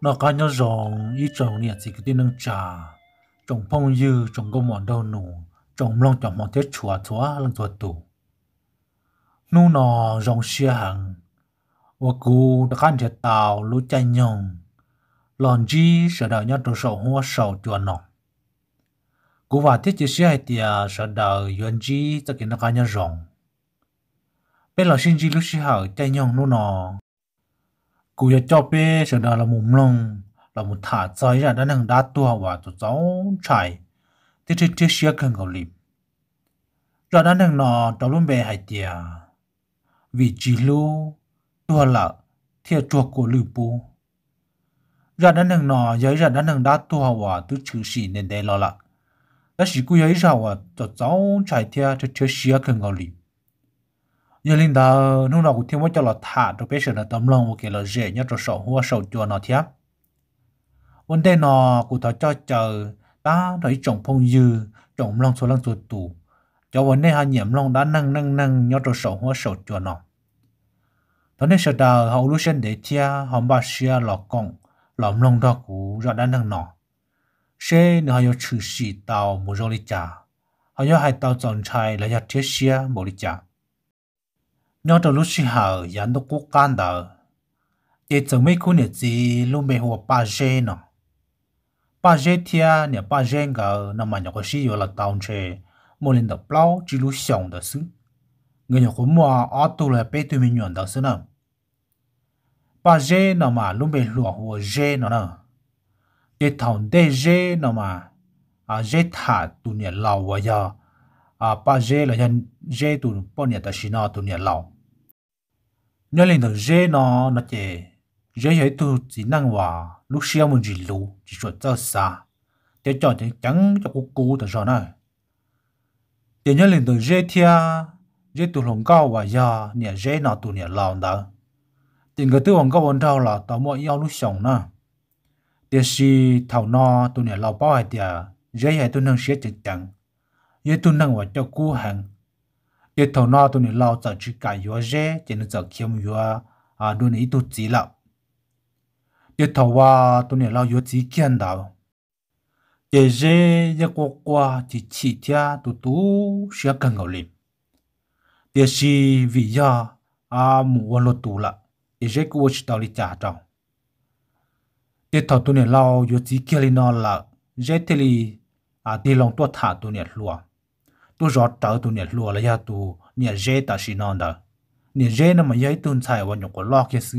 nó có nhớ rộng ý trồng nè chỉ cái tin nâng trà trồng phong dư trồng công mòn đâu nụ trồng long trồng mòn tết chùa chùa lăng chùa tù nụ nọ rồng xia hàng và cú đã khăn thiệt tàu lũ chạy nhồng lòn chi sợ đời nhớ trồng sầu hoa sầu chùa nọ cú và thiết chế xia hay tiề sợ đời yuan chi cho cái nó có nhớ rộng bên giờ sinh chi lúc xia hảo chạy nhồng nụ nọ กูจะจับไปเสดาละมุมลงละมุถ่าใจจะด้านหนึ่งด้าตัวว่าตัวเจ้าชายที่ที่ที่เชื่อเข่งเขาลิบจะด้านหนึ่งนอจะลุ่มเบหายเตียวิจิลูตัวละเที่ยวจัวกูลือปูจะด้านหนึ่งนอย้ายจะด้านหนึ่งด้าตัวว่าตัวชื่อสีเน้นได้ละละแล้วสิกูย้ายจะว่าตัวเจ้าชายเที่ยวที่ที่เชื่อเข่งเขาลิบ giờ linh đó lúc nào cũng thiếu mất cho là thả cho bé sửa là tấm lòng ok là dễ nhất cho sầu hoa sầu chùa nó thiếp vấn đề nó cũng thọ cho chờ ta thấy trồng phong dư trồng lòng số lòng số tù cho vấn đề hai nhiễm lòng đã nâng nâng nâng nhất cho sầu hoa sầu chùa nó đó nên sợ đờ họ lúc sinh để thia họ bà xia lọ còng lọm lòng đó cũng rõ đã nâng nó xe nữa họ yêu trừ xì tàu một rô lý trả họ yêu hai tàu chọn trai là yêu thiết xia một lý trả nhớ cho lúc sinh hở dán nó quốc can đờ để chẳng mấy khu nhiệt gì luôn bề hồ ba dê nọ ba dê thia nè ba dê ngờ nó mà nhỏ có sĩ yếu là tàu chê một lần đọc bao chỉ lúc xong đờ xứ người nhỏ có mua ở tù là bê tùy mình nhuận đờ xứ nọ ba dê nọ mà luôn bề lùa hồ dê nọ nọ để thằng đê dê nọ mà à dê thả tù nè lâu quá giờ à ba dê là hiện dê tu bao nhiêu ta xin nó tụ nhiêu lâu nhớ lên thử dê nó nó chè dê ấy tụ chỉ năng hòa lúc xíu mình chỉ lù chỉ chuột cho xa để cho thì chẳng cho cô cú thật rồi này để nhớ lên thử dê thia dê tụ lòng cao và giờ nhiêu dê nó tụ nhiêu lâu đó tiền cái tư hoàng cao vốn đâu là tao mọi yêu lúc sống nè để si thảo no tụ nhiêu lâu bao hai tiền dê ấy tu năng xíu chẳng chẳng ye tu nang wa cho ku hang ye thầu no tu ni lao cho chi cả yo je chỉ nó cho khiêm yo à đu ni tu chỉ lão ye thầu wa tu ni lao yo chỉ kiên đạo ye je ye qua qua chỉ chỉ thia tu tu sẽ cần ngầu lên ye si vì ya à mu lo tu la ye je ku chỉ đạo li cha trong ye thầu tu ni lao yo chỉ kiên li nó là je li à đi lòng tua thả tu ni lúa tu rót tàu tu nhiệt lùa là ya tu nhiệt dễ ta xí non đó nhiệt dễ nó mà dễ tuân xài vào nhục của lo kia xứ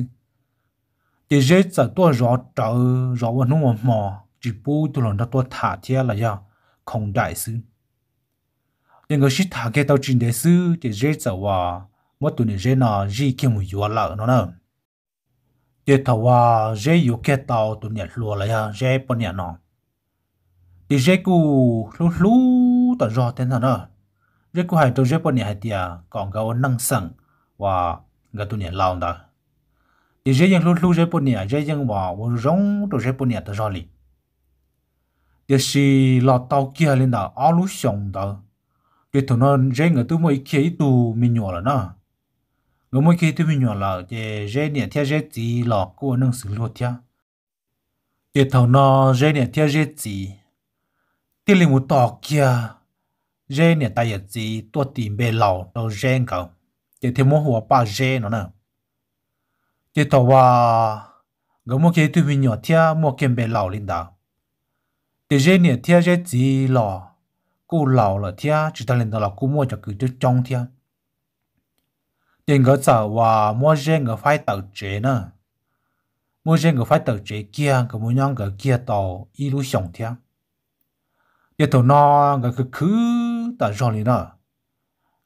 thì dễ sợ tu rót tàu rót vào nung mò chỉ bu tu lần đó tu thả thia là ya không đại xứ nhưng người xí thả cái tàu trình đại xứ thì dễ sợ và mất tu nhiệt dễ nó gì kia mùi vừa lợ nó nữa thì thầu wa dễ yêu cái tàu tu nhiệt lùa là ya dễ bao nhiêu nó thì dễ cú lú lú ต่อรอเต็นท์นะเรียกว่าให้ตัวเจ็บปนี่ให้เตียกองกาวนั่งสั่งว่ากระตุเนี่ยลาวนะดีเจยังรู้รู้เจ็บปนี่เจยังว่าว่าร้องตัวเจ็บปนี่ต่อรอลีเดี๋ยวสิเราเตาเกียร์เลยนะอาลุชงนะเดี๋ยวตอนนั้นเจงตัวมันเขียตัวมิญญาละนะ người mỗi khi tôi mình nhỏ là để dễ nhẹ theo dễ gì là cô nâng sự lột theo để thầu nó dễ nhẹ theo dễ gì tiền liền một tọt kia gen này ta giờ gì tua tìm bề lầu đâu gen cậu chỉ thêm muốn hùa ba gen nó nè chỉ thọ và gỡ một cái tụi mình nhỏ thia một kiếm bề lầu lên đó thì gen này thia gen gì lò cô lầu là thia chỉ ta lên đó là cô mua cho cứ chút trong thia tiền gỡ sợ và mua gen gỡ phải tàu chế nè mua gen gỡ phải tàu chế kia gỡ mua nhon gỡ kia tàu ilu sống thia giờ thọ nó gỡ cứ ta rong li na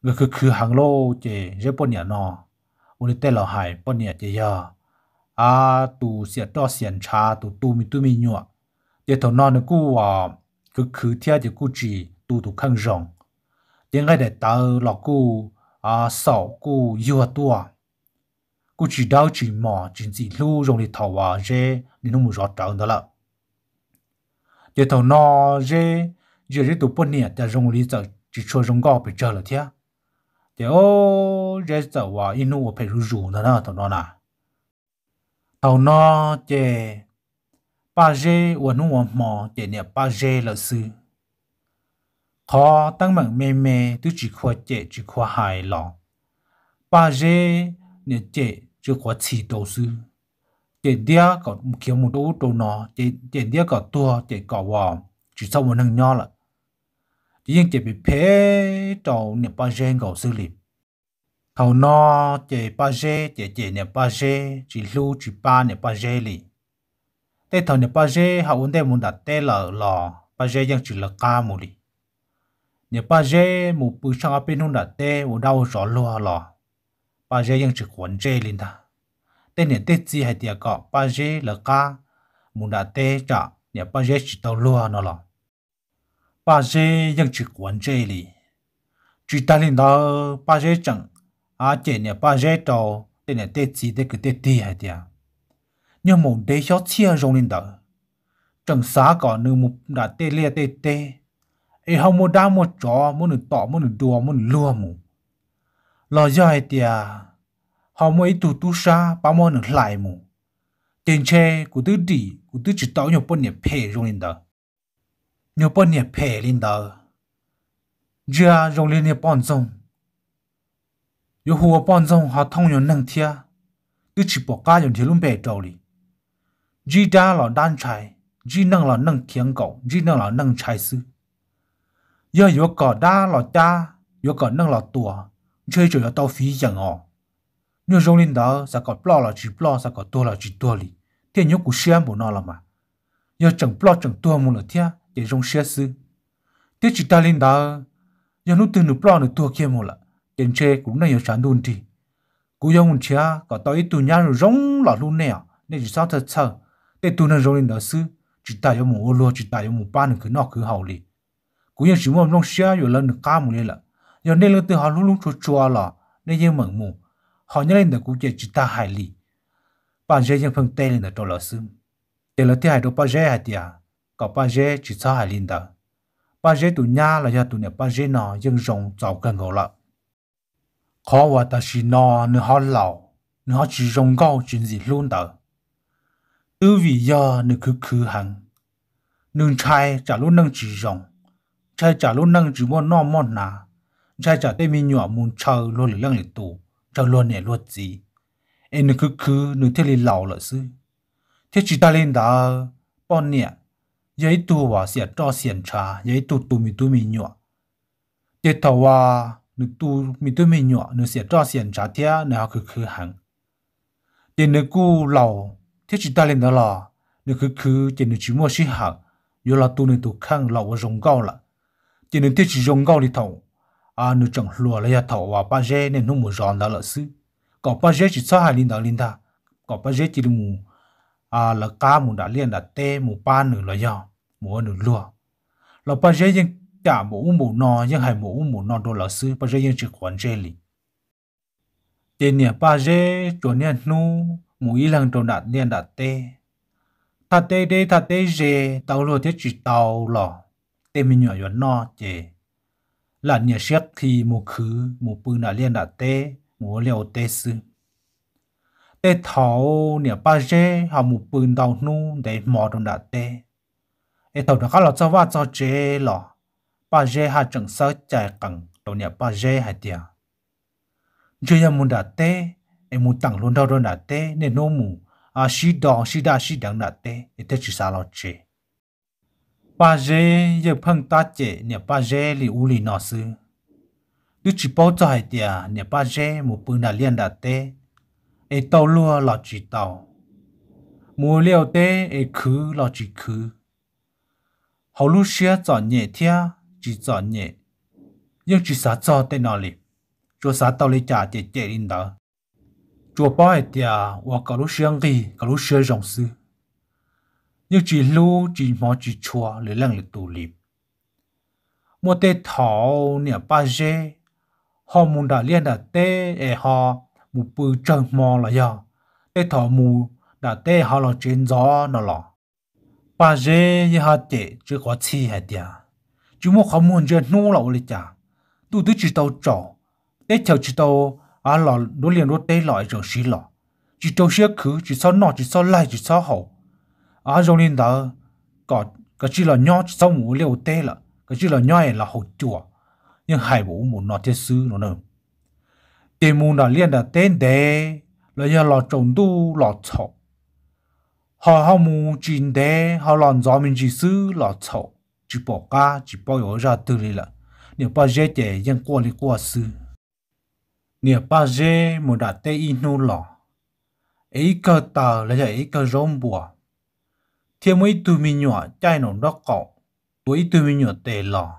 người cứ cứ hàng lô chè rất bao nhà nó ôn tê lò hải bao nhà chè ya à tu xiết đo xiên cha tu tu mi tu mi nhọ chè thầu non cú à cứ cứ theo chè cú chỉ tu tu khăng rong tiếng ngay để ta lò cú à sầu cú yêu tu à cú chỉ đau chỉ mò chỉ chỉ lu rong đi thầu à rê đi nó muốn rõ trắng đó là chè thầu non rê giờ rê tu bao nhà chè rong đi chợ cho rồi là nè. nè, nè, ba ba giờ, giờ mò 只车中告被折了天。对哦，这走哇，一路我陪入入的呢，等到呢，到那这巴热我弄我忙，这呢巴热了事。khó tăng mạng mê mê tức chỉ khóa trẻ chỉ khóa hài lòng. ba giờ nè trẻ chưa khóa chỉ đầu sư trẻ đĩa có một kiểu một đố đồ nọ, trẻ trẻ đĩa có tua trẻ có vò chỉ sau một nâng nho là yên chế bị phê trầu nè ba gen gầu xử lý thầu no chế ba gen chế chế nè ba gen chỉ lưu chỉ ba nè ba gen lì tê thầu nè ba gen họ vấn đề muốn đặt tê là lò ba chỉ là ca mù lì nè ba gen một bự sáng áp bên hông đặt tê muốn đau rõ lo lò ba chỉ quấn chế lì ta tên nè tê chi hay tiệt cọ ba gen là ca muốn đặt tê trả nè ba gen chỉ tàu lo nó lò bà dê dân chỉ quán dê lì chỉ ta lên đó bà dê chẳng à chế nè bà dê trò tên nè tê chỉ tê cái tê tì hay tiệt nhưng một đế cho chia rong lên đó chẳng xá có nửa một đã tê lia tê tê ấy không mua đá mua chó mua nửa to, mua nửa đùa mua nửa lùa mù lo do hay tiệt không mua ít tu tu sa bà mua nửa lại mù tiền che, gu tứ đi gu tứ chỉ tao nhiều bận nè phê rong lên đó nhớ bọn nhẹ phê lên đó. Giờ rộng lên nhẹ bọn dông. Yêu hùa bọn dông họ thông nhớ nâng thịa. Cứ chỉ bỏ cá dòng thịa luôn bè trầu lì. Dì đá là đàn trái, dì nâng là nâng thiêng cậu, dì nâng là nâng trái sư. Giờ yếu cỏ đá là đá, yếu cỏ nâng là tùa, chơi chủ yếu tao phí dần ọ. Nhớ rộng lên đó, sẽ có bọ là chỉ bọ, sẽ có tua là chỉ tua lì. Thế nhớ cụ xem bộ nó là mà. Giờ chẳng bọ chẳng tua mù là thiêng để rong xe sư thế chỉ ta lên đó giờ nó từ nụ plo nụ tua kia một là tiền che cũng này giờ sản đun thì cú dòng muốn chia có tới tụ nhà rồi rong là luôn nè nên chỉ sao thật sợ để tụ nó rong lên đó sư chỉ ta giờ một ô lô chỉ ta giờ muốn ba nụ cứ nọ cứ hậu lì cú giờ chỉ muốn rong xe rồi lần nụ cá một lên là giờ nên lên từ hào luôn luôn chua chua là nên giờ mẩn mù họ nhớ lên đó cú giờ chỉ ta hài lì bạn sẽ dân phân tê lên đó trò lỡ sư để là thì hại đồ ba rẻ hại tiệt có ba dê chỉ sao hải linh đó ba dê tụ nhà là do tụ nhà ba dê nọ dân rồng giàu cần ngầu lợ khó và ta chỉ nó nữa họ lão nữa họ chỉ rồng cao chuyện dị luôn đó tư vị giờ nữa cứ cứ hằng nương trai trả luôn nâng chỉ rồng trai trả luôn nâng chỉ món nọ món nà trai trả tay mi nhỏ muốn chờ luôn lửa lăng lửa tù chờ luôn nẻ luôn gì em nữa cứ cứ nữa thế liền lão lợ sư thế chỉ ta lên đó bọn nè giấy tu và sẽ cho xiển trà giấy tu tu mi tu mi nhọ, để thầu và nữ tu mi tu mi nhỏ nữ sẽ cho xiển trà thế nữ học cứ cứ hẳn để nữ cu lầu thế chỉ ta lên đó là nữ cứ cứ chỉ nữ chỉ mua sĩ hẳn rồi là tu nữ tu khăn lầu và rồng cao là chỉ nữ thế chỉ rồng cao đi thầu à nữ chẳng lùa lấy thầu và ba dê nên nó mua giòn đó là sư có ba dê chỉ sao hai linh đó linh ta có ba dê chỉ là mua à là cá mù đã liền đã tê mù ba nửa là giò mù nửa lúa là ba dễ nhưng cả mù mù nọ nhưng hay mù mù nọ đồ là sư ba dễ nhưng chỉ quan dễ lì tiền nhà ba dễ chỗ nhà nu mù y lăng đồ đã liền đã tê ta tê đê ta tê dễ tàu lúa thiết chỉ tàu lò tê mình nhỏ nhỏ nọ chè là nhà xét khi mù khứ mù bư đã liền đã tê mù liều tê sư để thầu nè ba dê họ một bùn đầu nu để mò đồng đã tê để thầu nó các lọ cho vợ cho dê lọ ba dê họ chẳng sợ chạy cẳng đầu nè ba dê hay tiệt chưa nhà muốn đã tê em muốn tặng luôn đâu rồi đã tê nên nô mù à xí đỏ xí đa xí đắng đã tê để tê chỉ sao lọ chê ba dê giờ phăng ta chê nè ba dê li u li nọ sư đứa chỉ bảo cho hay tiệt nè ba dê một bùn đã liên đã tê ai tàu lúa là chỉ tàu mua liệu tế ai khứ là chỉ khứ hầu lúc xưa cho nhẹ thia chỉ cho nhẹ nhưng chỉ sao cho tên nó liệp chúa sao tàu lấy trả tiền chạy in đó chúa bảo ai tia và cả lúc xưa gì cả lúc xưa rộng sư nhưng chỉ lu chỉ mò chỉ chua lấy lăng lấy tù liệp mua tế thảo nè ba dê họ muốn đã liên đã tế e họ mù bự trần mò là giờ để thọ mù đã tê họ là trên gió nó lọ bà dê như hạt tệ chưa có chi hết tiệt chú mua khó muốn chơi nô lậu lịch chả tu tứ chỉ tàu trò để chờ chỉ tàu à lọ nó liền nó tê lại rồi xí lọ chỉ tàu xí khứ chỉ sao nọ chỉ sao lại chỉ sao hậu à rồi liền đó có cái chỉ là nhỏ chỉ sao mù liều tê là cái chỉ là nhỏ là hậu chùa nhưng hai bố muốn nó thiết sư nó nữa đề mù nó liên là tên đề là do lò trồng đu lò chậu họ họ mù chín đề họ làm gió mình chỉ sư lò chậu chỉ bỏ ca chỉ bỏ yếu ra từ đi là nếu bao giờ để dân qua đi qua sư nếu bao giờ một đặt tay in nô lò ấy cơ tờ là ấy cơ rôm bùa thêm mấy tụi mình nhỏ chạy nó đó cậu với tụi mình nhỏ tề lò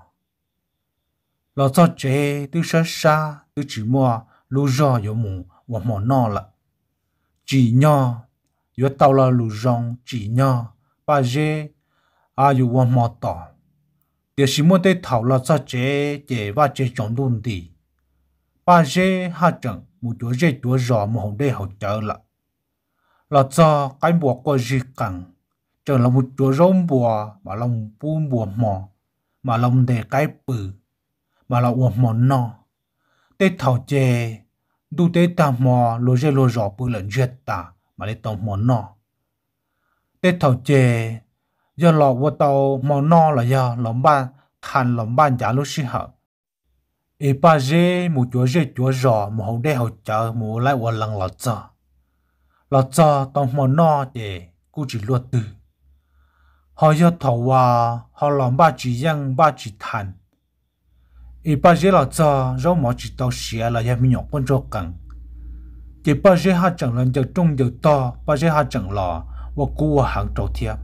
lò cho chế từ xa xa từ chỉ mua lu rò yo mù và mò no là chỉ nho yo tao là lu rong chỉ nho ba je à yo và mò tỏ để xí mua tê thảo là cho chế chế và chế chọn đun đi ba je ha chẳng mù chúa dê chúa rò mù hồng đê hậu trợ là là cho cái bùa có gì cẳng chẳng là một chúa rong bùa mà lòng buông bùa mò mà lòng để cái bự mà là uổng mòn no tê thảo chê đu tê tà mò lô rê lô rò bự lần duyệt tà mà lê tàu mò nọ tê thảo chê do lọ vô tàu mò nọ là do lòng ban than lòng ban giả lô sư hợp ê ba rê mù chúa rê chúa rò mù hồng đê hậu chở mù lại vô lăng lọt cho lọt cho tàu mò nọ chê cú chỉ luật từ họ do thảo hòa họ lòng ba chỉ răng ba chỉ thành 一把些了早，肉毛只到斜了也没有关注梗。一把些哈整了就中就到，把些哈整了我估我行走贴。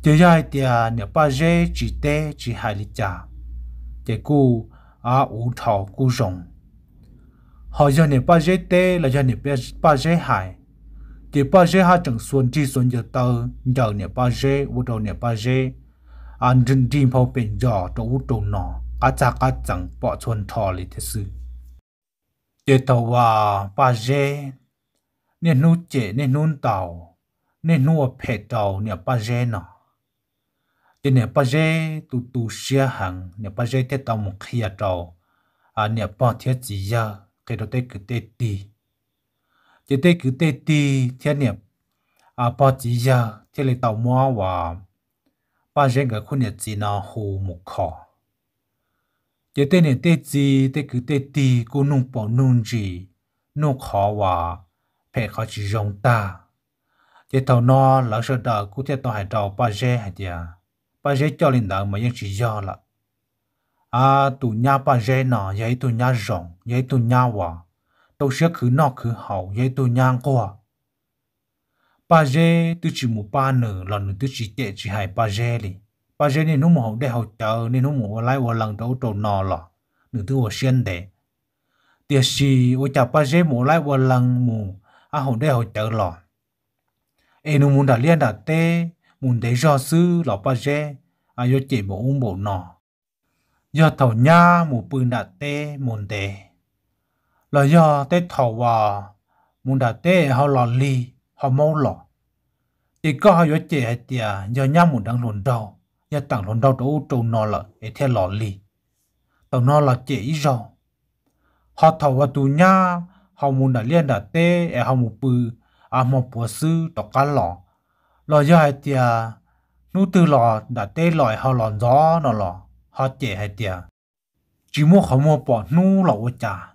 就要一点，你把些只得只害你家，结果啊无头孤 sống。họ giờ này ba dễ tê là giờ này ba dễ hại chỉ ba dễ ha chẳng xuân chỉ xuân giờ tờ giờ này ba dễ vô đầu này ba dễ anh chân chim phao bên giò trâu trâu nọ กะจากะจังปอชนทอลิเทสือเจตวาปาเจเนี่ยนูเจเนี่ยนูนเตาเนี่ยนัวเพดเตาเนี่ยปาเจนะเเนี่ยปาเจตุตุเสียหังเนี่ยปาเจเตตามขยะเตาอันเนี่ยปอเทียจียาเกตเตกุเตตีเจเตกเตตีเทียเนี่ยอาปอจียาเทียเลยเตามัวว่าปาเจกับคุณเนี่ยจีนาหูมุขอ giờ tên này tên gì tên cứ tên tì cô nung bỏ nung gì nung khó hòa phải khó chỉ rong ta giờ thầu nó lỡ sợ đỡ cô theo tôi hải tàu ba rê hả giờ ba rê cho linh mà đỡ chỉ do là à tụ nhà ba rê nọ vậy tụ nhà rong vậy tụ nhà hòa tôi sẽ cứ nọ cứ hậu vậy tụ nhà qua ba rê tôi chỉ một ba nửa lần tôi chỉ chạy chỉ hải ba rê liền bà sẽ nên nó hậu để học chờ nên nó mua lại và lần đầu trộn nò lọ nửa thứ và xuyên để tiếc gì ô chả bà sẽ mua lại và lần mua à hậu để học chờ lọ em nó muốn đã liên đã tê muốn để do sư lọ bà sẽ à do chỉ bộ ung bộ nò do thầu nha mua bươn đã tê muốn để là do tê thầu và muốn đã tê e họ lọ li họ mâu lọ thì có họ do chỉ hay tiệt do nhau muốn đang lộn đầu nhà tặng lon đau trâu trâu nó là ai theo lò lì tàu nó là chế ý rồi họ thầu và tù nha họ muốn đặt liên đặt tê ấy họ muốn bự à một bữa sư đọc cá lò lò giờ hay tiề nú từ lò đặt tê lòi họ lòn gió nọ lò họ chế hay tiề chỉ muốn họ mua bỏ nú lò ở chả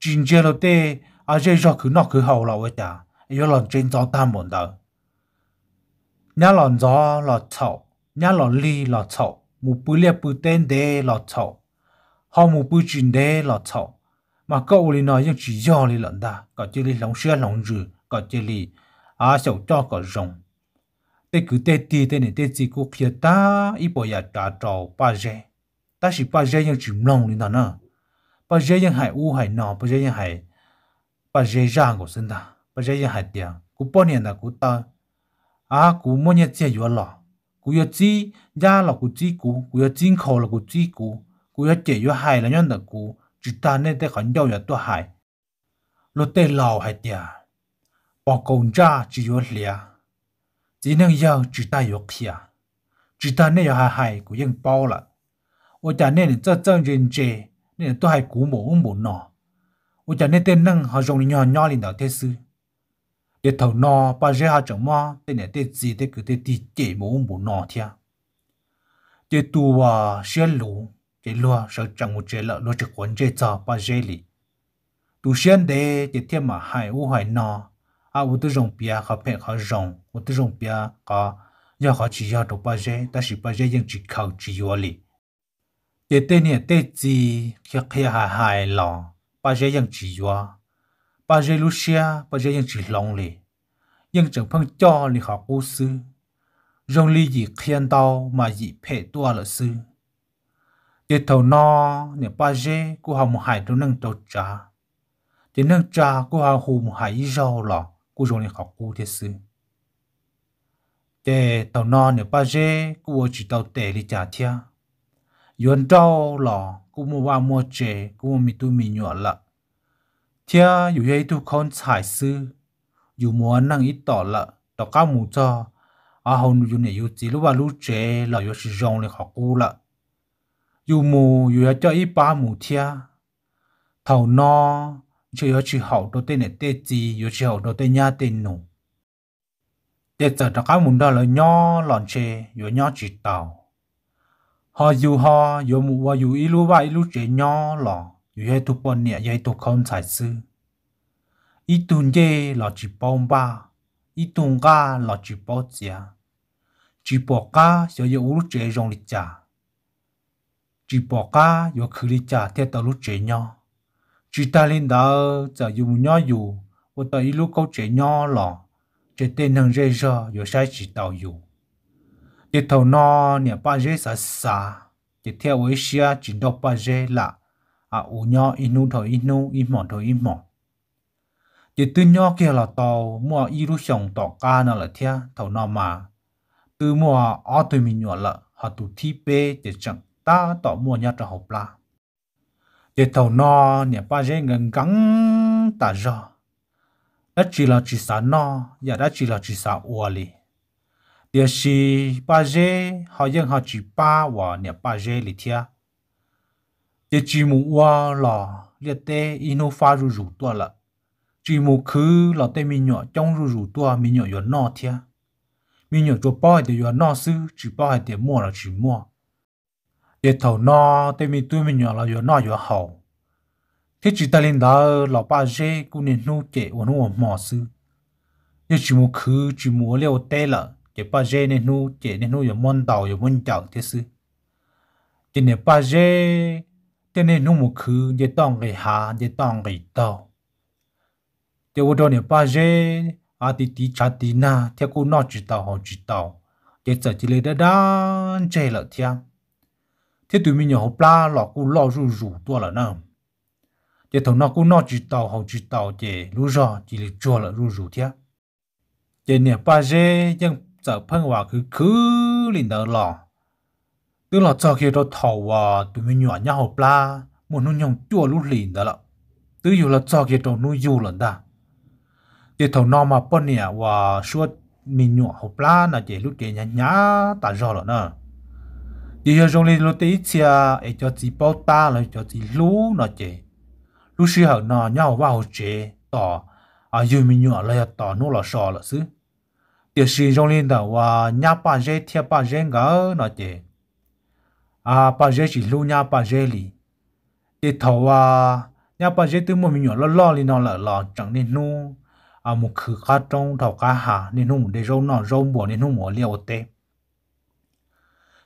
chính chế lò tê à chế cho cứ nó cứ họ lò ở chả ấy lòn trên gió ta muốn đâu nhà lòn gió lò chậu nhà lò li lò chậu mù bự liệt bự tên đê lò chậu họ mù bự chín đê lò chậu mà cậu lì nói những chỉ do lì lận ta có chơi lì lòng xưa lòng rử có chơi lì à sầu cho có rồng tê cứ tê tì tê này tê chỉ cố kia ta ít bỏ nhà trả trầu ba rê ta chỉ ba rê những chỉ lòng lì nè ba rê những hải u hải nọ ba rê những hải ba rê ra của sinh ta ba rê những hải tiền cú bao nhiêu là cú ta à cú mua nhiêu tiền vừa lọ cú yo chi ya là cú chi cú cú yo chín khổ là cú chi cú cú yo chế yo hại là là cú chỉ ta nên để khẩn giao yo tôi hại lúc tê lào hại tiệt bỏ công cha chỉ yo lìa chỉ nên yo chỉ ta yo kia chỉ ta nên yo hại hại cú yên bao là ô cha nên cho chân nhân chế nên tôi hại cú mổ mổ nọ ô cha nên tên năng họ dùng nhỏ nhỏ lên đó thế sư để thầu nọ ba rẽ ha chẳng mà để này để gì để cứ để đi chế mũ mũ nọ thia để tu à xe lũ để lo sợ chẳng một chế lợ lo chỉ quan chế cho ba giờ li tu xe để để thêm mà hai u hai nọ à u tu rong bia khó phe khó rong u tu rong bia khó giờ khó chỉ giờ đồ ba giờ, ta chỉ ba rẽ nhưng chỉ khẩu chỉ yo li để tên này để gì khi khi hai hài lò ba rẽ nhưng chỉ yo bà dây lu xia bà dây yên chỉ lòng lì yên chẳng phân cho lì học ô sư rong lì gì khiên tao mà gì phê tua lợ sư để thầu no nè bà dây cô học một hải trong nâng tàu trà để nâng trà cô học hù một hải rau lò cô rong lì học ô thế sư để tàu no nè bà dây cô chỉ tàu tệ lì trà thia yến trâu lò cô mua ba mua chè cô mua mì tu mì nhỏ lợ Thia dù ấy tu con chải sư, dù muốn năng ít tỏ lợ, tỏ cao mù cho, à hồn dù này dù chỉ lúc bà lúc trẻ là dù sự rong lên học cô lợ. Dù mù dù ấy cho ít ba mù thia, thầu no, chỉ có chỉ hậu đôi tên này tê gì, dù chỉ hậu đô tên nhà tên nụ. Tê giờ tỏ cao mù đó là nhỏ lòn chê, dù nhỏ chỉ tàu. Họ dù họ, dù mù và dù ít lúc bà ít lúc trẻ nhỏ lòn. อยู่ให้ทุกปนเนี่ยยัยตัวคนใส่ซื้ออีตุนเย่หลอจีปองบ้าอีตุนก้าหลอจีปอเจียจีปอก้าเสียยอุรุเจยงลิจ่าจีปอก้าอยู่คือลิจ่าเทตลุเจยอจีตาลินดาจะอยู่มุญออยู่ว่าตออีลูกเขาเจยอหลอเจเต้นทางเจยออยู่ใช้จีเตาอยู่เจเท่านอเนี่ยป้าเจสาสาเจเที่ยวไว้เชียจินดอกป้าเจละ à u nho inu thở inu ít mỏ thôi ít mỏ chỉ từ nho kia là tàu mua iru sòng tàu ca nó là thia tàu nó mà từ mua ở từ mình nhỏ là họ tụ thi bê để chẳng ta tàu mua nhà cho học la để tàu nó nhà ba dễ ngần gắng ta do đã chỉ là chỉ sợ nó và đã chỉ là chỉ sợ ua li để si ba dễ họ dân họ chỉ ba và nhà ba dễ li thia 这剧目哇啦，列得一路发入入多了。剧目去了对民鸟将入入多，民鸟有闹天，民鸟做包的有闹事，只包的摸了只摸。一头闹对民对民鸟了有闹有好，这只大领导老爸热过年弄给我弄我毛事，一只木去只木了呆了，这把热呢弄这呢弄有闷倒有闷脚的事，今年把热。tên này nông một khứ để tòng cái hà để tòng cái tàu để vô đó này ba giờ à tí tí cha tí na theo cô nói chỉ tàu họ chỉ tàu để giờ chỉ lấy đã đan chơi là theo thế tụi mình nhỏ ba lọ cô lọ rủ rủ tua là nào để thằng nó cô nói chỉ tàu họ chỉ tàu để lú rõ chỉ lấy chua là rủ rủ theo để nè ba giờ nhưng giờ phân hòa cứ cứ lên đó lọ tức là cho khi đó thầu à tụi mình nhỏ nhau pla một nó nhông chua lút lìn đó là tức là cho khi đó nuôi dù lần ta thì thầu nó mà bận nè và suốt mình nhỏ hộp pla là chỉ lút để nhá nhá ta rõ là nè thì giờ trong lên lút tí chia ấy cho chỉ bao ta là cho chỉ lú nó chỉ lú sư hậu nó nhau vào chế tỏ à dù mình nhỏ là tỏ nó là sò là chứ, thì sự trong lên đó, và nhá ba dê thiệp ba dê ngỡ nó chỉ à bà dê chỉ lu nha bà dê lì ít thầu à nha bà dê từ một mình nhỏ lo lo lì nó lỡ lò chẳng nên nu à một khử cá trong thầu cá hà nên nu một để râu nọ râu bò nên nu một liều tê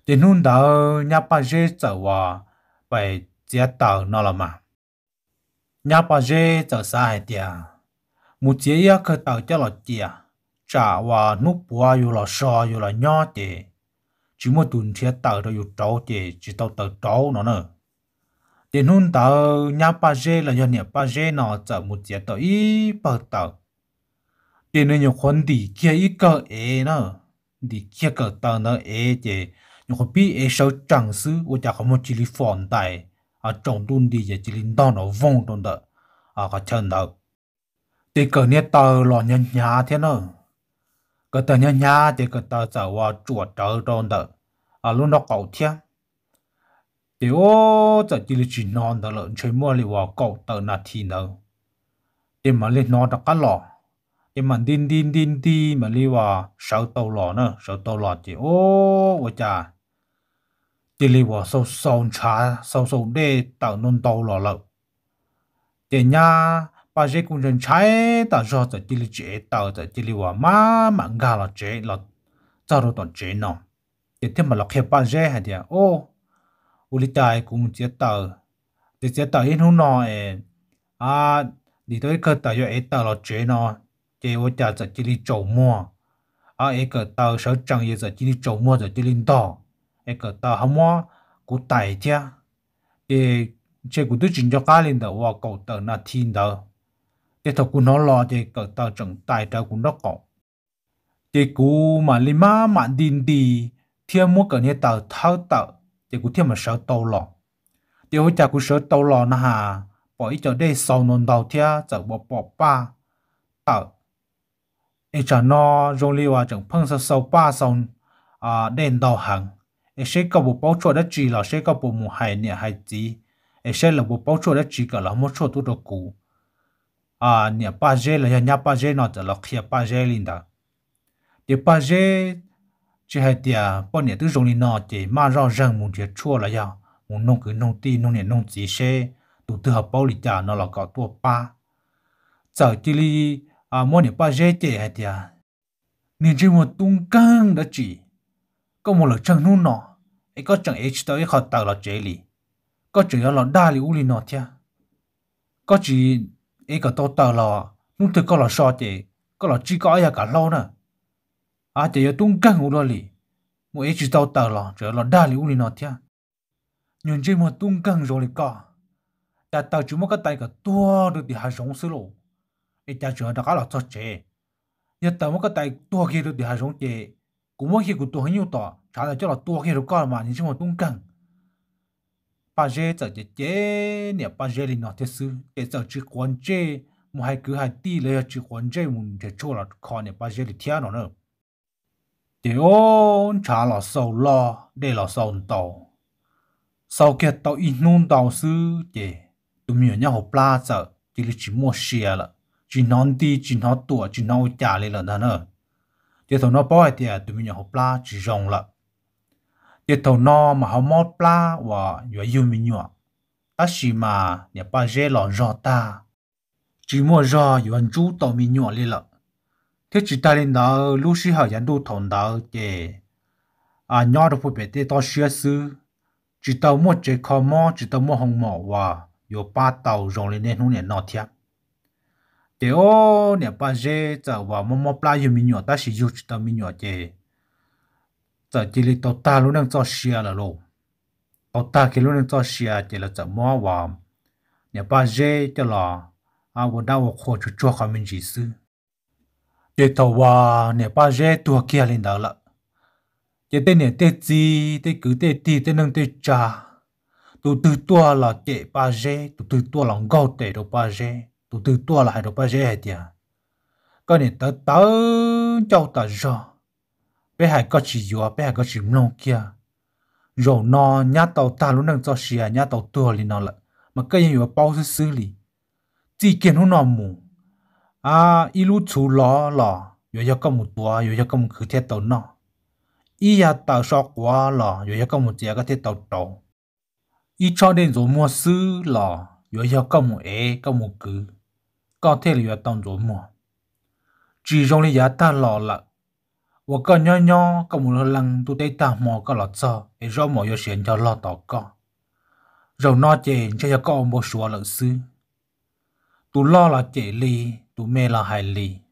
nên nu đó nha bà dê trở vào bảy chế tờ nó là mà nhà bà dê trở sai tiệt một chế ya khởi tờ cho là tiệt trả và nút bùa dù là sò dù là nho tiệt chỉ một tuần thiệt tờ rồi cháu chỉ chỉ tao tờ cháu nó nè. đến hôm tao nhà ba dê là nhà nhà ba dê nó chở một chiếc tao ít bờ tao. đến nơi nhiều khoản đi kia ít cờ ế nó đi kia cờ tao nó ế chỉ nhiều con biết ế sáu chẳng sư ô chả có một chỉ lý phòn tài à trong tuần đi chỉ lý đo nó vong trong đó à có chân đâu để cờ nhà tao là nhà nhà thế nào cái tờ nhà nhà thì cái tờ cháu qua chuột trở tròn đó à luôn nó cậu thiên thì ô cháu chỉ là chỉ non đó lợn chơi mua liền qua cậu tờ nát thì nào thì mà lên nó đã cái lò thì mà đi đi đi đi mà liền qua sáu tàu lò nữa sáu tàu lò thì ô ôi cha thì liền qua sâu sâu trà sâu sâu đê tàu non tàu lò lợn thì nhà bà dễ cũng dân trái ta do ta chỉ là chế tao ta chỉ là má mà gà là chế là tao rồi toàn chế nó thì thêm mà lọc hiệp bà dễ hay thế ô u lý tài cũng chế tao thì chế tao hiện hôm nọ à thì tôi cơ tao cho ấy tao là chế nó chế ô cha ta chỉ là chầu mua à ấy cơ tao sợ chẳng gì ta chỉ là chầu mua ta chỉ là đỏ ấy cơ tao không mua cũng tài chứ thì chế cũng tôi chỉnh cho cá lên đầu và cậu tao na thiên đầu thì thọ cụ nó lo thì cỡ tao chẳng tài tao cũng nó có thì cụ mà li má mà đinh đi thiên mua cỡ như tao thao tao thì cụ thêm mà sợ tao lo thì hồi chả cụ sợ tao lo nó hà bỏ ít cho đây sau nôn đầu thia chở bỏ bỏ ba tao ít cho nó rong li hoa chẳng phăng sau sau ba sau à đèn đầu hàng ít sẽ có bộ báo chua đất chỉ là sẽ có bộ mù hải nhẹ hải chỉ ít sẽ là bộ báo chua đất chỉ cả là một chua tu đồ cụ à nhà ba dê là nhà ba dê nó là kia ba dê linh đó thì ba dê chỉ hay thì bọn nhà tư dùng linh nó chỉ mà rõ ràng muốn thiệt chua là nhau muốn nông cứ nông ti nông nhà nông chỉ xe tụ tư hợp bao lịch trả nó là có tua ba giờ chỉ li à mỗi nhà ba dê chỉ hay thì nên chỉ một tung căng đó chỉ có một lần chẳng nung nọ ấy có chẳng ấy tới khó tạo là chế lì có chỉ là đa li u li nọ thia có chỉ ý cả tôi tờ lò nút từ có lò sao chị có lò chỉ có ya cả lâu nè à chị có tung căng ngủ đó đi, một ý chỉ tao tờ lò trở lò đa lì u lì thia nhưng chỉ một tung căng rồi lì cả ta tao chỉ một cái tay cả tua được thì hai giống xí lô ý ta chỉ đã cả lò cho chị giờ tao một cái tay tua kia được thì hai giống chị cũng mỗi khi của tôi nhiều tỏ chả là cho là tua kia được cả mà nhưng chỉ một tung căng bà dê giờ chế chế nè bà dê lên nó thế sự để giờ chỉ quan chế một hai cứ hai tí lấy chỉ quan chế muốn để cho là khó nè bà dê đi theo nó nữa để ôn trả là sầu la để là sầu tàu sau kia tàu in nôn tàu sư chế tụi mình nhau học la giờ chỉ là chỉ mua xe là chỉ non tí chỉ nó tuổi chỉ nó trả lên là nó nữa để thằng nó bỏ thì tụi mình nhau học la chỉ rong là 一头那嘛好毛不啦，我越有没鸟，但是嘛，也把热了热大，只么热有人煮到没鸟里了。thế chỉ ta lên đó lúc xí họ nhận đủ thằng đó để à nhỏ được phụ bé để tao xia sư chỉ tao mua chế khó mò chỉ tao mua hồng mỏ và yo ba tàu rong lên nên hôn nè nọ thiệp để ô nè ba dê tao và mò mò pla yo mi nhỏ ta sử dụng chỉ tao mi nhỏ chế giờ chỉ là tàu ta luôn đang cho xia là lô tàu ta kia luôn đang cho xia chỉ là giờ mua vào ba dê cho là à vừa đau vừa cho cho khỏi mình chỉ sư để tàu và ba dê tua kia lên đó là chỉ tên nhà tên cứ tên gì tên năng cha tụ từ tua là chế ba dê tụ từ tua là ngô tệ ba dê tụ từ tua là hai ba dê hết tiệt cái này tớ tớ cháu tớ rồi bé hải có chỉ yếu bé hải có chỉ mông kia rồi nó nhà tàu ta luôn đang cho xìa nhà tàu tua lì nó lại mà cái gì mà bao xử lý chỉ kiến nó mù à y lúc chú lò lò rồi giờ có một tua rồi giờ có một thứ thiết tàu nó ý nhà tàu sọ quá lò rồi giờ có một chiếc cái tàu tàu ý cho đến rồi mua sư lò rồi giờ có một é có một cứ có thể là tàu rồi mua chỉ trong lý giá ta lò lại 我个妞妞个木人都得打磨个了做，一肉毛要闲着老倒个，肉那件这要个莫说老师，都老了这里，都没了海里，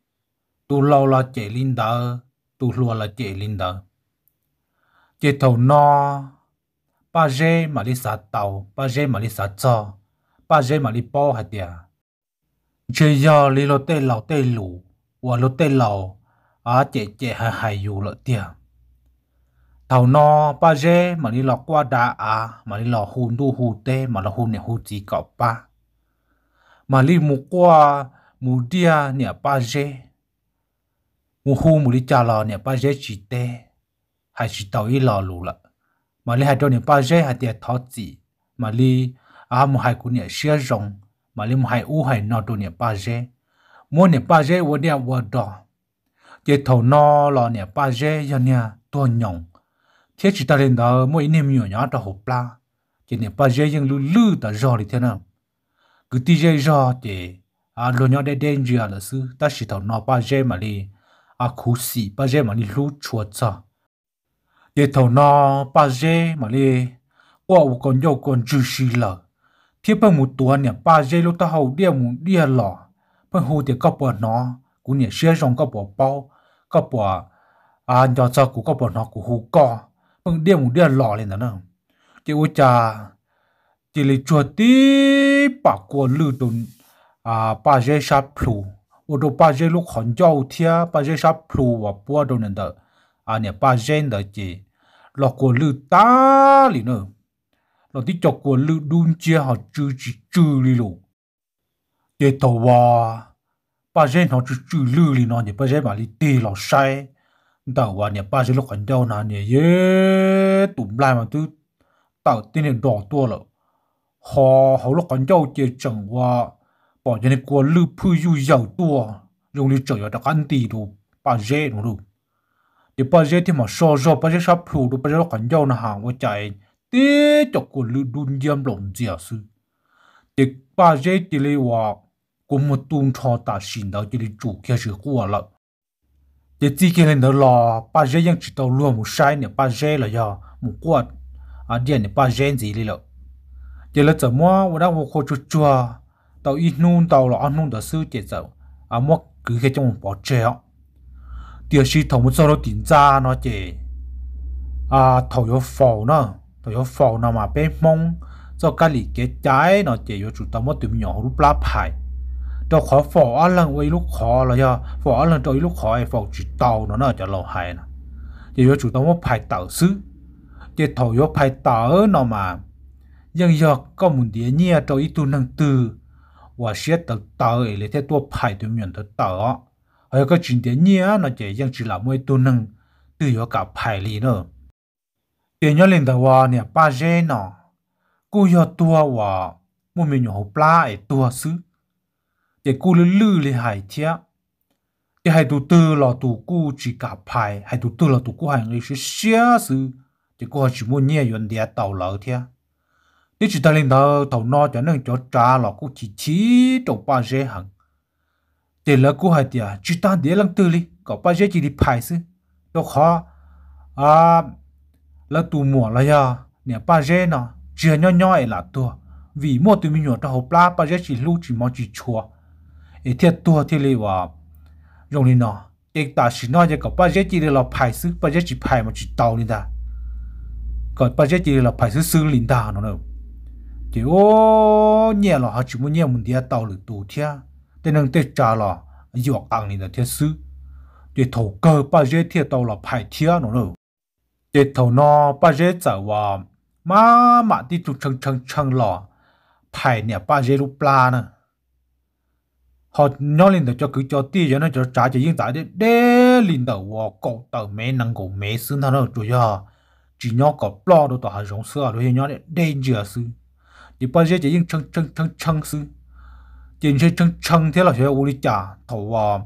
都老了这领导，都老了这领导，这头那，把热嘛里啥刀，把热嘛里啥做，把热嘛里包还点，这要你老得老得路，我老得老。à chè chè hà hài dù lợ tiề thảo no ba rê mà đi lọ qua đá à mà đi lọ hùn đu hù tê mà lọ hùn nè hù chỉ cọ ba mà đi mù qua mù dia nè ba rê mù hù mù đi chà lò nè ba rê chỉ tê hay chỉ tàu y lò lù lợ mà đi hai đôi nè ba rê hai tiệt thọ chỉ mà đi à mù hai cũng nè xia rong mà đi mù hai u hai nọ đôi nè ba rê mua nè ba rê vô nè vô đỏ cái thầu nó là nè ba dê cho nè tua nhộng thế chỉ ta đến đó mỗi niệm nhỏ nhỏ ta hộp la chỉ nè ba dê nhưng lư lư ta rò thì thế nào cứ ti dê rò thì à lo nhỏ đen đen gì là sư ta chỉ thầu nó ba dê mà đi à khú xì ba dê mà đi lú chuột sao cái thầu nó ba dê mà đi qua u còn nhau còn chữ xì lờ thế bằng một tuần nè ba dê lúc ta hậu đi một đi lò bằng hồ thì có bỏ nó cũng nè xe rong có bỏ bao ก็ปวอ่านยอดซอกูก็ปวหนอกูหูก่อมึงเดียวมึงเดียวหล่อเลยนะเนาะจิวจาจิลิจวตีปากกัวลือตุนอ่าป้าเจชาพลูอุดป้าเจลูกขอนเจ้าเทียป้าเจชาพลูว่าปัวโดนนั่นเด้ออ่าเนี่ยป้าเจนเด้อจีหลอกกัวลือตาลิเนาะหลอกที่จอกกัวลือดุนเจียหอจือจีจือลิลูเจตว่า ba gen nó chữ chữ lư li nó nhỉ ba gen mà li tê lo sai đầu à nhỉ ba gen lúc còn đâu nà nhỉ ye tụm lại mà tu tạo tên nền đỏ tua lợ họ họ lúc còn đâu chơi chẳng qua bỏ cho nên qua lư phu du giàu tua dùng li trở vào đặc ăn tì đồ ba gen nó đồ thì ba gen thì mà so so ba gen sắp phù đồ ba gen lúc còn đâu nà hàng qua chạy tê cho qua lư đun diêm lồng dẻo sư thì ba gen thì li hoặc của một tuần trò ta xin đó chỉ là chủ kia sự của lợ để chỉ kia lên đó là bà dê yang chỉ tàu luôn một sai nè bà dê là do một quạt à điện nè bà dê gì đi lợ để là giờ mua và đang mua khô chua chua tàu ít nung tàu là ăn nung đó sư chế giờ à mua cứ cái trong bỏ chế để sĩ thầu một số nó tiền ra nó chế à thầu yếu phò nó thầu yếu phò nó mà bé mông, cho cái lì cái trái nó chế yếu chủ tàu mua từ nhỏ lúc lá phải cho khó phỏ lần với lúc khó là do phỏ lần cho lúc khó phỏ chỉ tàu nó nó cho lâu hay nè chỉ do chủ tao muốn phải tàu xứ chỉ thầu do phải tàu nó mà nhưng do có muốn điện nhia cho ít tu năng tư, và sẽ tàu tàu ấy là thế tu phải tu miệng tàu tàu hay có chuyện điện nhia nó chỉ nhưng chỉ là mỗi tu năng từ do cả phải lì nữa tiền nhớ lên tàu nè ba gen nó cô do tua và mua mình nhỏ hộp lá ấy tua xứ để cú lư lư lê hải thia để hải tụ tư là tụ cú chỉ cả phải hải tụ tư là tụ cú hải người sẽ xia sự để cú chỉ muốn nhẹ yến địa tàu lỡ thia để chỉ ta linh tàu tàu no cho nên cho trả là cú chỉ chỉ trong ba dễ hằng để là cú hải địa chỉ ta để lăng tư lì, có ba dễ chỉ đi phải sự đó khó à là tụ mùa là ya nè ba dễ nó chỉ nhỏ nhỏ là tua vì mua tụi mình nhỏ trong hộp lá ba dễ chỉ lưu chỉ mò chỉ chua ít thiệt tua thì lì và rồi nên nó ít ta chỉ nói cho các bạn chết chỉ là phải sức bạn chết chỉ phải mà chỉ tàu lên ta các bạn chết chỉ là phải sức xử lên ta nó đâu thì ô nhẹ là họ chỉ muốn nhẹ muốn đi tàu lửa tù thia tên năng tết trả là dọc ăn lên ta thiệt sự để thầu cơ ba dễ thiệt tàu là phải thia nó đâu để thầu nó ba dễ trả và mà mà đi chụp chăng chăng chăng lò phải nè ba dễ lúc la nữa họ nhớ lên đầu cho cứ cho tiền cho nó cho trả cho hiện tại đấy để lên đầu và cổ tàu mẹ năng cổ mẹ xương thằng nó chủ cho chỉ nhớ cổ lo đồ tàu hàng rong sữa đồ nhớ đấy đen giờ sư thì bây giờ chỉ những chăng chăng chăng chăng sư chỉ chân chăng chăng thế là sẽ u lý trả thầu à ờ,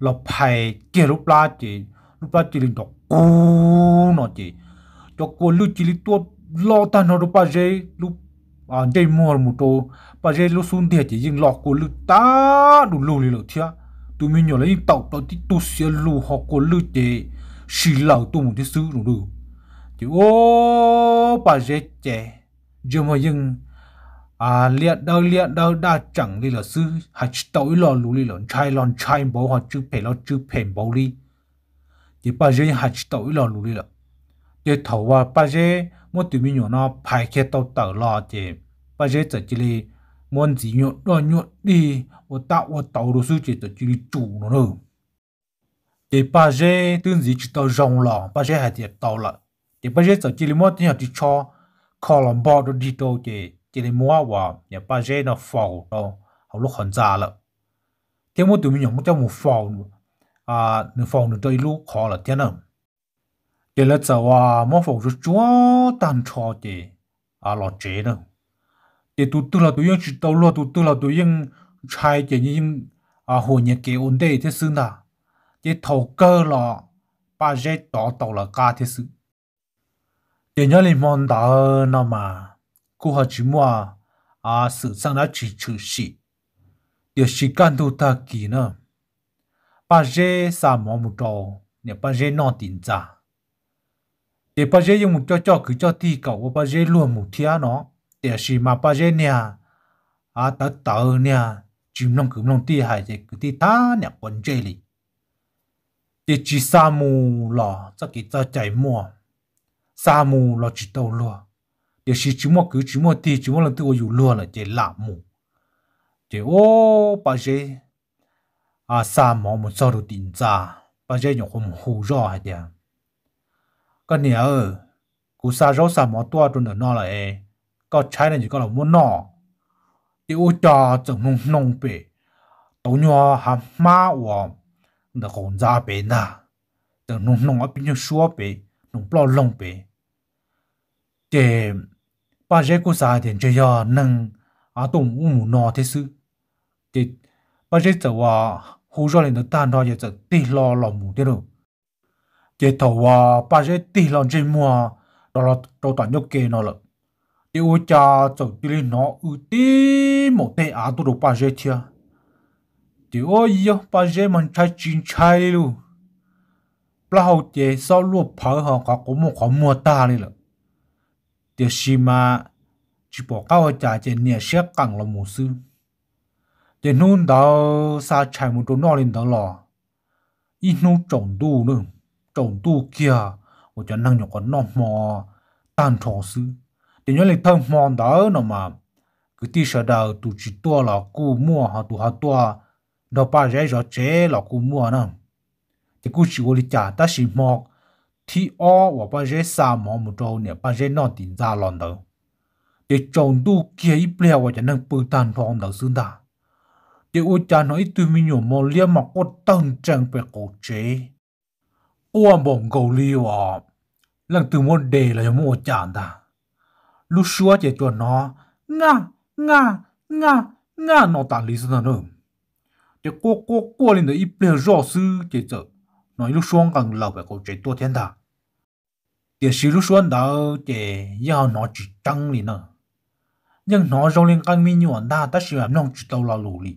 là phải kia lúc la chỉ lúc la chỉ lên đầu cú nó chỉ cho cô lưu chỉ lý tua lo tan nó lúc bây giờ lúc à đây mua một tô bà dây lúc xuống thì chỉ dừng lọt của lư ta đủ lù lì lợt thia tụi mình nhỏ lấy tàu tàu tí tu xe lù học của lư chế xì lẩu tụi một tí xứ đủ đủ chỉ ô bà dây chế giờ mà dừng à liệt đâu liệt đâu đa chẳng lì lợt xứ hạt tàu lò lù lì là chai lon chai bố hoặc chữ phê lọ chữ phê bố đi chỉ bà dây hạt tàu lò lù lì lợt để thầu và bà dây một tụi mình nó phải khi tàu tàu lo chứ bây giờ chỉ là muốn gì nhộn đó nhộn đi và tạo và tàu đồ sư chỉ tao chỉ chủ nó nữa để ba giờ tương gì chỉ tao rong lò ba giờ hay thì tàu lại để bây giờ chỉ là muốn thì họ chỉ cho làm board được đi đâu chứ chỉ là muốn và nhà ba giờ nó phao đâu họ lúc hòn già lại thế một tụi mình nhộn một trong một phao à nó phao nó chơi lúc khó là thế nào để là cháu à mà phòng cho chúa tan cho để à lo chết đâu để tụt tụt là tụi yên chỉ tao lo tụt tụt là tụi yên trai để như à hồi nhật kế ổn định thế xưa nào để thầu cơ là ba rẽ đỏ đầu là ca thế sự để nhớ lên mòn đó nào mà cô họ chỉ mua à sự sang đã chỉ trừ sĩ để sĩ can thu ta kỳ nữa ba rẽ sa mò một đầu để ba rẽ nó tiền ra để bà dễ dùng một cho cho cứ cho thì cậu bà dễ luôn một thia nó để xì mà bà dễ nè à tớ tớ nè chìm lòng cứ lòng tia hại thì cứ tia ta nè quân dễ lì để chỉ sa mù lò cho cái cho chạy mua sa mù lò chỉ tàu lò để xì chỉ mua cứ chỉ mua thì chỉ mua lần tôi dùng lò là để làm mù để ô bà dễ à sa mò một sao đồ tiền ra bà dễ nhổ không hù rõ hay tiền ก็เหนียวกูซาโรสามอตัวจนเดือดนอเลยก็ใช้ในจุดก็เรามันนอที่อุจาจังนงนงเปตัวยอหามาว่ะเด็กคนจ้าเป็นนะจังนงนงอ่ะเป็นยังชัวเปนงปลอลงเปเจป้าเจ้กูสาเดินเจียนังอาตุ่มอุ้มนอเทสุเจป้าเจ้จะว่าหูร้อนเลยตั้งรอจะตีรอหลอมูเดียว chế thầu à ba chế tỷ lon chế mua đó là đồ toàn nhóc kê nó lợ đi ôi cha chỗ đi lên nó u tí một tệ á tu đồ ba chế chưa đi ôi yo ba chế mình chạy chín chạy luôn là hậu chế sau lúc phở họ có cũng một khó mua ta đi lợ thì xì mà chỉ bỏ cái cao trả chế nhẹ xét cẳng là một sư chế nôn đó xa chạy một chỗ nào lên đó lò ít nôn trồng đủ nữa trầu tu kia một cho năng nhọc còn nọ mò tan trò sư để nhớ lịch thân mòn đó nó mà cứ ti sợ đầu tụ chỉ tua là cụ mua họ tu họ tua đó ba rẽ rõ chế là cụ mua nè thì cú chỉ gọi trả ta chỉ mò thì o và ba rẽ xa mò một chỗ nè ba rẽ nọ tiền ra lòn đầu để trầu tu kia ít leo ở cho năng bự tan trò đầu xương ta để ô cha nói tụi mình nhổ mò liếm mà có tăng trang về cổ chế ua bổng cầu liu ọ à. lần từ môn đề là giống mô chản ta lúc xưa chế cho nó nga nga nga nga nó tản lý sơn nữa để cô cô cô lên được ít bề rõ sư chế trợ nói lúc xuống càng lâu phải có chế tua thiên ta để xí lúc xuống đó chế giao nó chỉ trăng lên nữa nhưng nó rong lên căng mi nhuận ta ta sẽ làm nông chỉ tàu là lù lì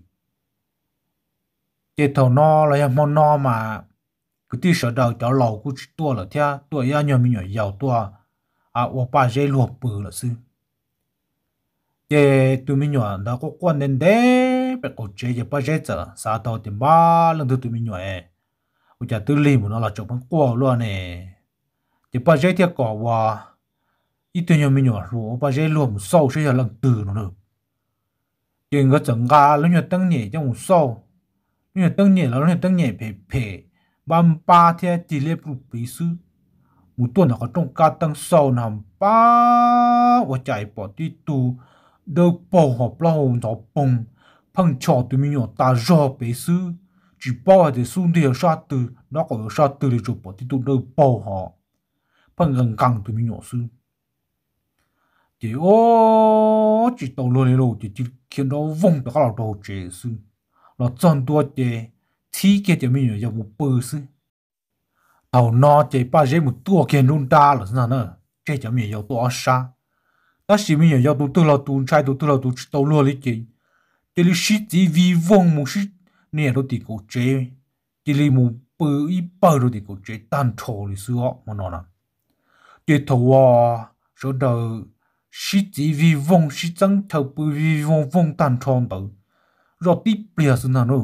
chế thầu nó là món nó mà cứ tí sợ đâu cháu lầu cứ tua là thea tua ya nhau mình nhau giàu tua à ô ba dây luộc bự là sư thế tụi mình nhau đã có quan nên để bé có chế giờ ba dây giờ sao tao tìm ba lần thứ tụi mình nhau ấy bây giờ tư li mà nó là chỗ bằng quả luôn nè thì ba dây thiệt cỏ hoa ít tiền nhau mình nhau, rồi ba dây luộc một sâu sẽ là lần từ nó được tiền cái chẳng ga nó nhờ tăng nhẹ trong một sâu nhờ tăng nhẹ là nó nhờ tăng nhẹ bề bề bam ba thia chỉ le pu bí su một to nào ka trong ka tang sau nằm ham pa wa chai po ti tu đâu po ho pla ho do pong phang cho tu mi ta ro bí su chỉ po de su de sha tu nó có sha tu le jo po ti tu đâu po ho phăng gần gang tụi mi nyo su chỉ ô chỉ tàu lôi lôi chỉ chỉ khiến nó vung được các lão đầu chế sư nó chân tua chế thi cái thì mình dùng một bự sư tàu nó chỉ ba giờ một tua kia luôn đa là sao nữa cái cho mình dùng tua sa ta chỉ mình dùng tu tu là tu trai tu tu là tu tu luôn đi chỉ chỉ lý sĩ chỉ vi vong một sĩ nè đó thì cổ chế chỉ lý một bự ít bự đó thì cổ chế tan thổ lý sư họ mà nói nè chỉ thầu à số đầu sĩ chỉ vi vong sĩ chẳng thầu bự vi vong vong tan thổ đó rồi tiếp bia sao nữa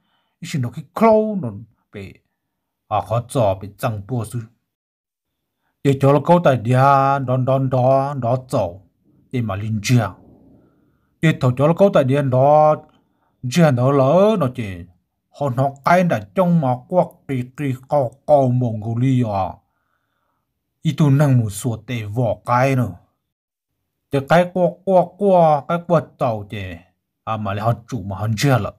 一些那去 clone 呢被啊好做被增多数，也叫了高大 dia 当当当当做，也嘛邻居啊，也头叫了高大 dia 当，居然到了那件。họ nó cái là trong mà quốc kỳ kỳ cao cao Mongolia ít à. tu năng một số tệ vỏ cái nữa cái cái quốc quốc quốc cái tàu chứ à mà lại họ chủ mà hắn chưa lắm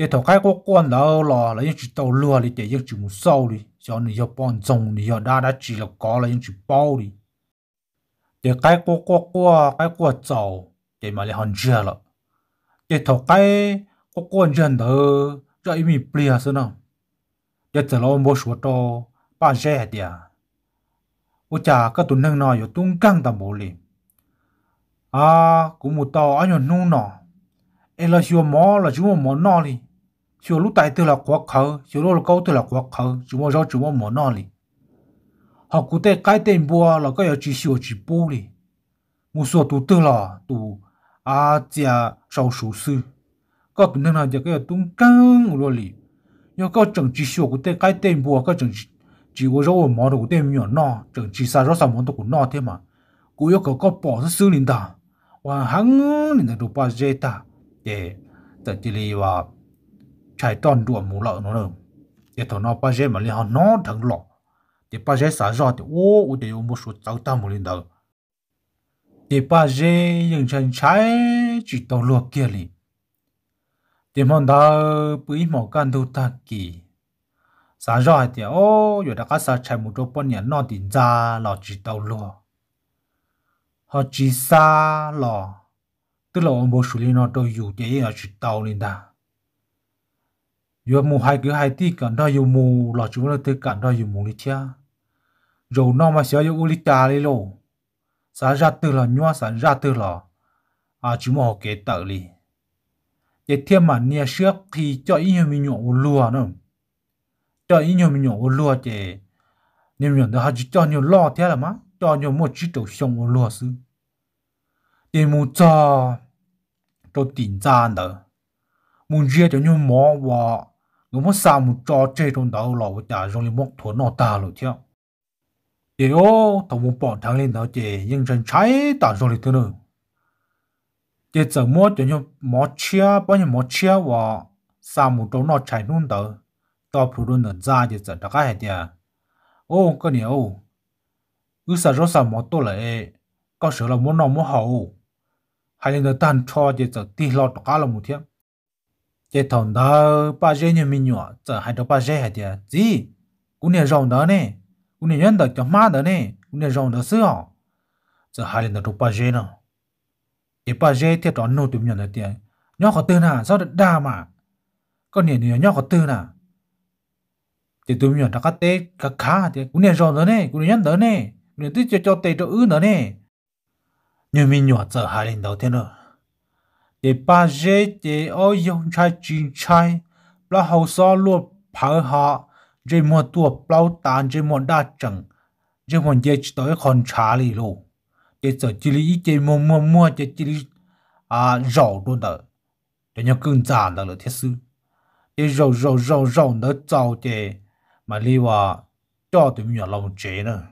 để thọ khai có quan đó là là những chỉ tàu lừa đi để những chỉ một sau đi cho nên giờ bọn trồng thì giờ đã đã chỉ là có là những chỉ đi để khai có có qua khai qua giàu mà lại hòn chưa rồi để thọ khai có quan dân đó cho ý mình bịa sao nào để từ lâu mua sữa to ba rẻ đi à ô cha các tuần nâng nào có tung căng tầm bộ liền à cũng một tàu anh nhon nung nọ em là siêu mò là chú mò nọ liền là 小路带到了国口，小路高到了国口，就么绕就么么那里。họ cụ thể cái tên bùa là cái ở chỉ sửa chỉ bù đi một số tụ tư là tụ à chả sau số sư có bình thường là giờ cái tung căng rồi lì nhớ có chẳng chỉ sửa cụ thể cái tên bùa có chẳng chỉ có rau mỏ đồ tên nhỏ nọ chẳng chỉ sa rau sa món đồ nọ thế mà cụ yêu cầu có bỏ sư linh ta hoàn hắn linh ta đồ bao dê ta để tại chỉ là chạy toàn đuổi mù lợn nó nữa để thằng nó bao giờ mà liên họ nó thằng lọ để bao giờ xả ra thì ô ô để một số cháu ta một lên đầu để bao giờ những chân trái chỉ tàu lúa kia đi, để mong đó bữa mỏ can đâu ta kỳ xả ra thì à, ô rồi đã cá xả chạy một chỗ bao nhà nó tiền ra lọ chỉ tàu lúa họ chỉ xa lọ tức là ông một số lý nó đâu dù để chỉ tàu lên ta yo mu hai cứ hai tí cả đó yo mu lọ chú nó tới cả đó yo mu đi cha, rồi nó mà xéo yo u li ta đi lô sa ra từ là nhua sa ra từ là à chú mà kế tự li để thêm mà nia trước thì cho ý nhiều mình nhổ lùa nữa cho ý nhiều mình nhổ lùa chứ nhiều nhiều đó chỉ cho nhiều lo thế là má cho nhiều một chút đầu xong lùa sư để mu cho cho tiền ra nữa muốn chia cho nhiều mỏ và 我们三木抓这种刀老家容易摸头脑大了跳。对哦，他们帮厂里头这认真拆打手里头了。这怎么就用毛车，把你毛车哇，三木抓那拆弄头，到普通人家就怎大概的？哦，个你哦，有啥说啥毛多了哎，搞熟了摸那么好，还能当车就走地老大了么天？这同到八十年民谣，这还到八十还的，gì？cũng nên rộng đó nè, cũng nên nhận được cho má đó nè, cũng nên rộng đó xưa họ, hai lần được ba giờ nè, cái ba giờ thì đó nô tụi nhận được tiền, nhỏ tư nà, sao được đa mà, con nè nè tư nà, thì tụi nhận được cái tê cái khá thì cũng nên rộng đó nè, cũng nên nhận đó nè, cũng nên cho cho tê cho ư đó nè, nhưng mình nhỏ giờ hai lần đầu tiên rồi để ba dê để ô dùng chai chín chai là hậu so luôn phải họ dê một tua bao tàn dê một đa chừng, dê một chỉ tới còn trả lì lô để giờ chỉ lý dê mua mua mua dê chỉ lý à rổ luôn đó để nhau cưng giả đó là thiết sư để rổ rổ rổ rổ nó giàu dê mà lý hòa cho tụi mình làm chế nữa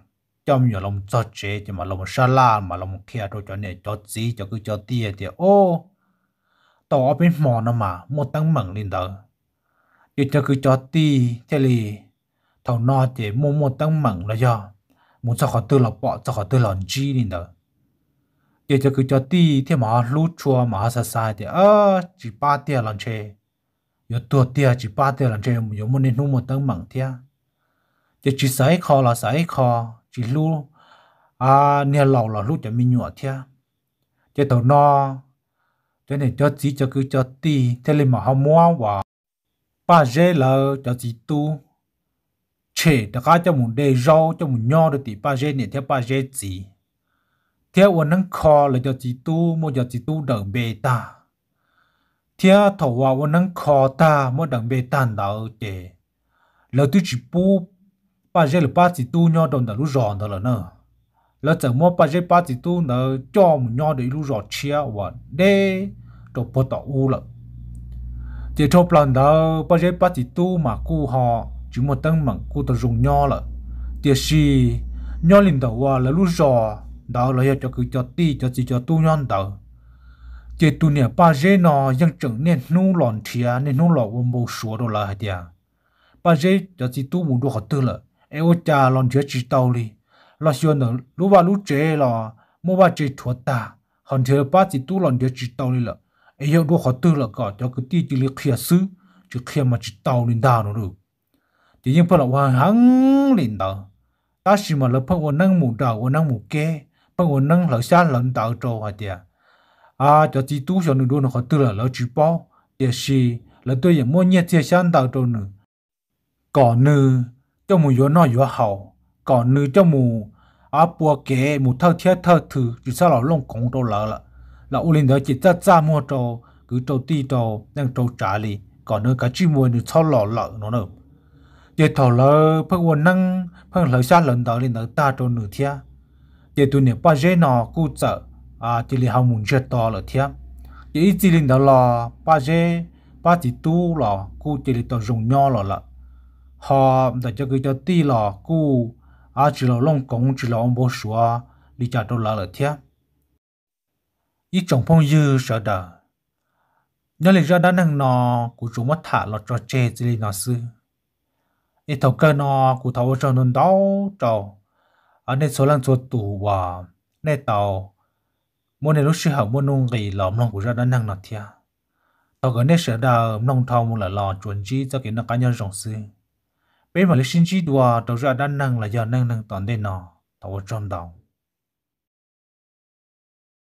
cho mình làm cho chế chứ mà làm sa la mà làm kia rồi cho nên cho gì cho cứ cho tiền thì ô tỏ bên mò nó mà một tăng mẩn lên đó giờ cho cứ cho ti thế li thầu no chỉ mua một tăng mẩn là do muốn cho họ tư là bỏ cho họ tư là chi lên đó giờ cho cứ cho ti thì mà lú chua mà sa sa thì ơ chỉ ba tia lần chơi, giờ tua tia chỉ ba tia lần chơi, giờ muốn nên mua một tăng mẩn thế giờ chỉ sấy kho là sấy kho chỉ lú à nhà lầu là lú cho mình nhọ thế giờ tàu no cho nên cho chỉ cho cứ cho ti thế nên mà họ mua và ba rễ là cho chỉ tu chế đặc cá cho một để rau cho một nho được thì ba rễ này theo ba rễ gì theo quân năng kho là cho chỉ tu mua cho chỉ tu đỡ bê ta theo thầu hòa quân năng kho ta mua đỡ bê ta đỡ chế là tôi chỉ bu ba rễ là ba chỉ tu nho đồng đỡ lúc ròn đó là nữa lỡ chờ mua ba giấy ba thì tu nó cho một nhau để lu rọt chia và để cho bột tỏ u lợ thì cho plan đó ba giấy ba thì tu mà cu họ chỉ một tăng mảng cu tao dùng nhau lợ thì si nhau lên đầu và là lu rọ đó là cho cứ cho ti cho chỉ cho tu nhau đầu thì tu nè ba giấy nó vẫn chẳng nên nu lòn chia nên nu lọ vô mồ số đồ là hết à ba giấy cho chỉ tu muốn đồ học tư lợ em cha lòn chia chỉ tàu đi lo xio nó lúc ba lúc trẻ là mua ba trẻ thua ta hòn thế ba chỉ tu lần để chỉ tàu đi là ấy yêu đua họ tư là cả cho cái tí chỉ là khía sư chỉ khía mà chỉ tàu lên đà nó rồi chỉ những phần là hoàn hẳn lên đà ta chỉ mà là phần hoàn năng mù đào hoàn năng mù kê phần hoàn năng là xa lần đào trâu hả tiệt à cho chỉ tu cho nó đua nó họ tư là lỡ chỉ bao tiệt gì là hậu có nữ cho mù à bùa kế mù thơ thiết thơ thử chỉ sao lão lông cổng trâu lỡ là u linh đó chỉ ra ra mua trâu cứ trâu ti trâu đang trâu trả lì còn nữa cả chi mua nữ sao lọ lợ nữa để thầu lỡ phân quân năng phân lỡ xa lần đó lên đó ta trâu nữ thia để tụi nè ba dễ nọ cu chợ à chỉ là hao muốn chết to lỡ thia để ít chỉ lên đó là ba dễ ba chỉ tu lọ cu chỉ là tao dùng nho lọ họ đã cho cái cho ti lọ cu à chỉ là long công chỉ là ông bố xóa đi trả đô la là thế ít chồng phong dư sợ đờ nhớ lý do đã năng nọ của chúng mất cho chê chỉ lý nọ sư ít thầu cơ nọ của thầu cho nôn đau trầu ở nơi số lần số tù và nơi tàu mỗi nơi lúc sư hậu mỗi nung kỳ lòm lòng của ra đã năng nọ thế tàu gần nơi sợ đờ nông thầu một là lò chuẩn chi cho cái nó cá nhân rộng xương bây mà lịch sinh chi đùa đầu ra đan năng là giờ năng năng toàn đây nọ tàu trong đầu